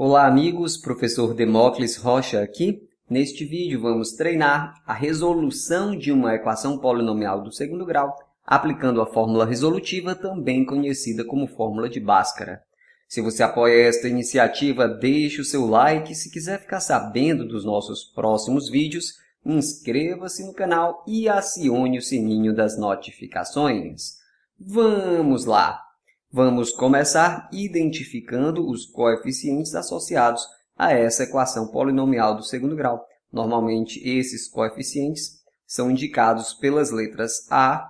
Olá amigos, professor Demócles Rocha aqui. Neste vídeo vamos treinar a resolução de uma equação polinomial do segundo grau aplicando a fórmula resolutiva, também conhecida como fórmula de Bhaskara. Se você apoia esta iniciativa, deixe o seu like. Se quiser ficar sabendo dos nossos próximos vídeos, inscreva-se no canal e acione o sininho das notificações. Vamos lá! Vamos começar identificando os coeficientes associados a essa equação polinomial do segundo grau. Normalmente, esses coeficientes são indicados pelas letras A,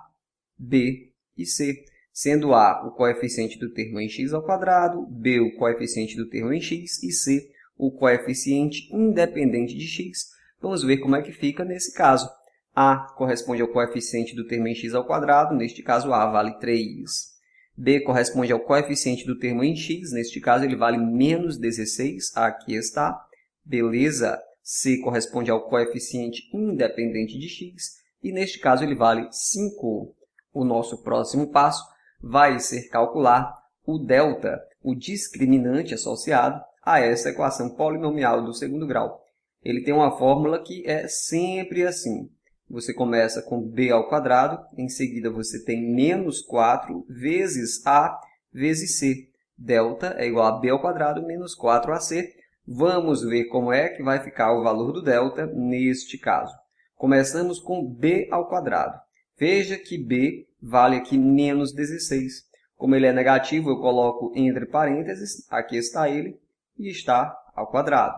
B e C, sendo A o coeficiente do termo em x ao quadrado, B o coeficiente do termo em x e C o coeficiente independente de x. Vamos ver como é que fica nesse caso. A corresponde ao coeficiente do termo em x ao quadrado, neste caso A vale 3 B corresponde ao coeficiente do termo em x, neste caso ele vale menos 16, aqui está. Beleza, C corresponde ao coeficiente independente de x, e neste caso ele vale 5. O nosso próximo passo vai ser calcular o delta, o discriminante associado a essa equação polinomial do segundo grau. Ele tem uma fórmula que é sempre assim. Você começa com b ao quadrado, em seguida você tem menos 4 vezes a vezes c. Delta é igual a b ao quadrado menos 4ac. Vamos ver como é que vai ficar o valor do delta neste caso. Começamos com b ao quadrado. Veja que b vale aqui menos 16. Como ele é negativo, eu coloco entre parênteses, aqui está ele, e está ao quadrado.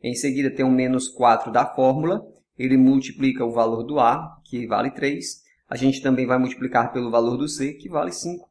Em seguida tem o menos 4 da fórmula, ele multiplica o valor do A, que vale 3. A gente também vai multiplicar pelo valor do C, que vale 5.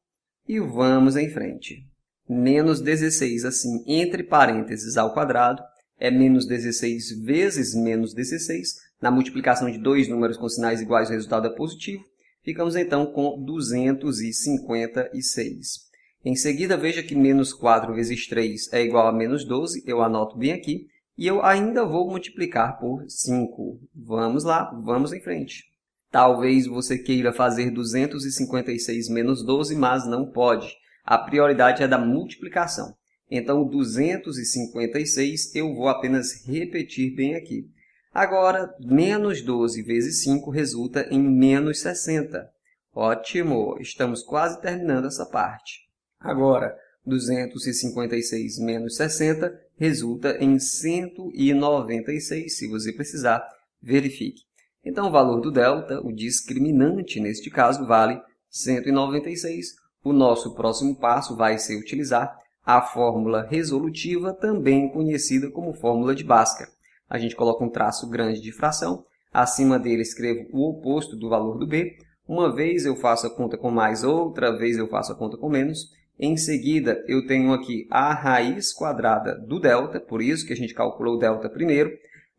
E vamos em frente. Menos 16, assim, entre parênteses ao quadrado, é menos 16 vezes menos 16. Na multiplicação de dois números com sinais iguais, o resultado é positivo. Ficamos, então, com 256. Em seguida, veja que menos 4 vezes 3 é igual a menos 12. Eu anoto bem aqui e eu ainda vou multiplicar por 5. Vamos lá, vamos em frente. Talvez você queira fazer 256 menos 12, mas não pode. A prioridade é da multiplicação. Então, 256 eu vou apenas repetir bem aqui. Agora, menos 12 vezes 5 resulta em menos 60. Ótimo, estamos quase terminando essa parte. Agora, 256 menos 60 resulta em 196, se você precisar, verifique. Então, o valor do delta, o discriminante neste caso, vale 196. O nosso próximo passo vai ser utilizar a fórmula resolutiva, também conhecida como fórmula de Bhaskara. A gente coloca um traço grande de fração, acima dele escrevo o oposto do valor do b. Uma vez eu faço a conta com mais, outra vez eu faço a conta com menos, em seguida, eu tenho aqui a raiz quadrada do delta, por isso que a gente calculou o delta primeiro.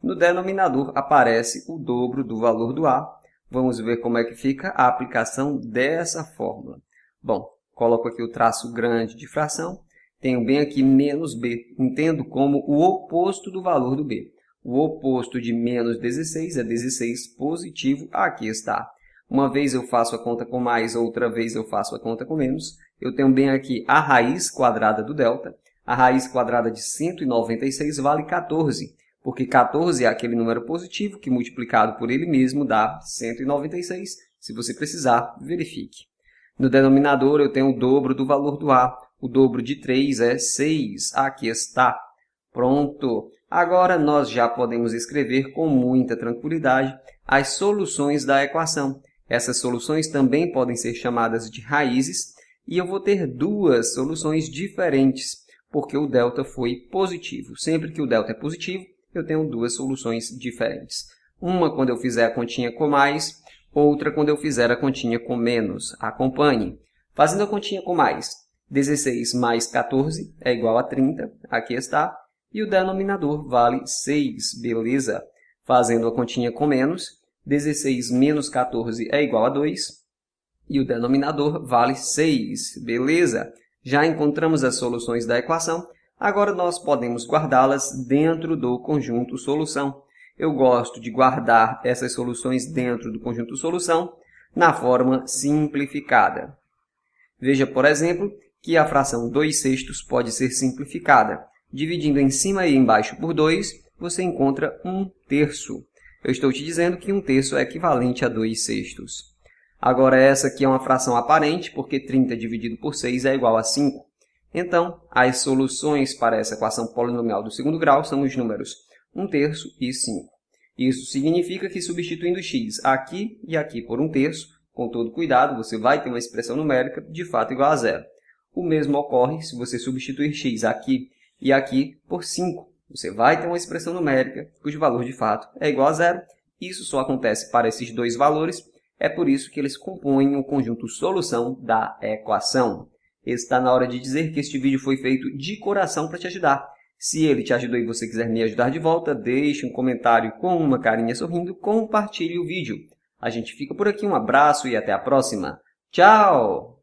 No denominador aparece o dobro do valor do a. Vamos ver como é que fica a aplicação dessa fórmula. Bom, coloco aqui o traço grande de fração, tenho bem aqui menos b, entendo como o oposto do valor do b. O oposto de menos 16 é 16 positivo, aqui está. Uma vez eu faço a conta com mais, outra vez eu faço a conta com menos. Eu tenho bem aqui a raiz quadrada do delta. A raiz quadrada de 196 vale 14, porque 14 é aquele número positivo que multiplicado por ele mesmo dá 196. Se você precisar, verifique. No denominador eu tenho o dobro do valor do A. O dobro de 3 é 6. Aqui está. Pronto! Agora nós já podemos escrever com muita tranquilidade as soluções da equação. Essas soluções também podem ser chamadas de raízes, e eu vou ter duas soluções diferentes, porque o delta foi positivo. Sempre que o delta é positivo, eu tenho duas soluções diferentes. Uma quando eu fizer a continha com mais, outra quando eu fizer a continha com menos. Acompanhe. Fazendo a continha com mais, 16 mais 14 é igual a 30, aqui está, e o denominador vale 6, beleza? Fazendo a continha com menos, 16 menos 14 é igual a 2 e o denominador vale 6, beleza? Já encontramos as soluções da equação, agora nós podemos guardá-las dentro do conjunto solução. Eu gosto de guardar essas soluções dentro do conjunto solução na forma simplificada. Veja, por exemplo, que a fração 2 sextos pode ser simplificada. Dividindo em cima e embaixo por 2, você encontra 1 um terço eu estou te dizendo que um terço é equivalente a 2 sextos. Agora, essa aqui é uma fração aparente, porque 30 dividido por 6 é igual a 5. Então, as soluções para essa equação polinomial do segundo grau são os números 1 terço e 5. Isso significa que substituindo x aqui e aqui por 1 terço, com todo cuidado, você vai ter uma expressão numérica de fato igual a zero. O mesmo ocorre se você substituir x aqui e aqui por 5, você vai ter uma expressão numérica cujo valor de fato é igual a zero. Isso só acontece para esses dois valores. É por isso que eles compõem o conjunto solução da equação. Está na hora de dizer que este vídeo foi feito de coração para te ajudar. Se ele te ajudou e você quiser me ajudar de volta, deixe um comentário com uma carinha sorrindo, compartilhe o vídeo. A gente fica por aqui, um abraço e até a próxima. Tchau!